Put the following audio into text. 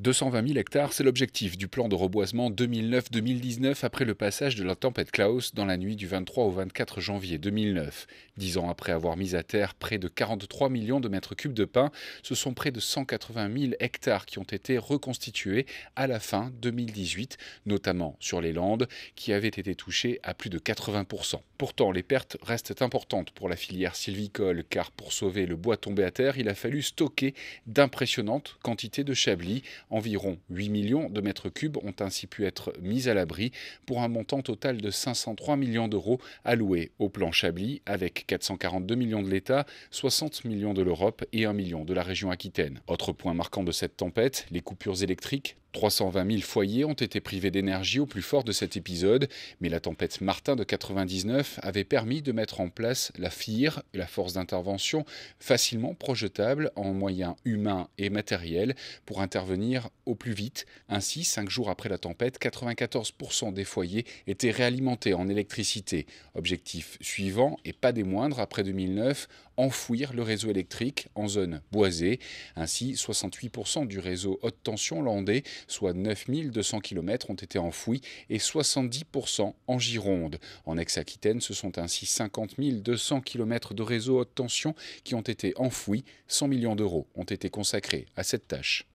220 000 hectares, c'est l'objectif du plan de reboisement 2009-2019 après le passage de la tempête Klaus dans la nuit du 23 au 24 janvier 2009. Dix ans après avoir mis à terre près de 43 millions de mètres cubes de pins, ce sont près de 180 000 hectares qui ont été reconstitués à la fin 2018, notamment sur les Landes, qui avaient été touchées à plus de 80 Pourtant, les pertes restent importantes pour la filière sylvicole, car pour sauver le bois tombé à terre, il a fallu stocker d'impressionnantes quantités de chablis Environ 8 millions de mètres cubes ont ainsi pu être mis à l'abri pour un montant total de 503 millions d'euros alloués au plan Chablis avec 442 millions de l'État, 60 millions de l'Europe et 1 million de la région Aquitaine. Autre point marquant de cette tempête, les coupures électriques 320 000 foyers ont été privés d'énergie au plus fort de cet épisode, mais la tempête Martin de 1999 avait permis de mettre en place la FIR, la force d'intervention, facilement projetable en moyens humains et matériels pour intervenir au plus vite. Ainsi, cinq jours après la tempête, 94% des foyers étaient réalimentés en électricité. Objectif suivant, et pas des moindres après 2009, enfouir le réseau électrique en zone boisée. Ainsi, 68% du réseau haute tension landais soit 9200 km ont été enfouis et 70% en Gironde. En aix aquitaine ce sont ainsi 50 200 km de réseaux haute tension qui ont été enfouis. 100 millions d'euros ont été consacrés à cette tâche.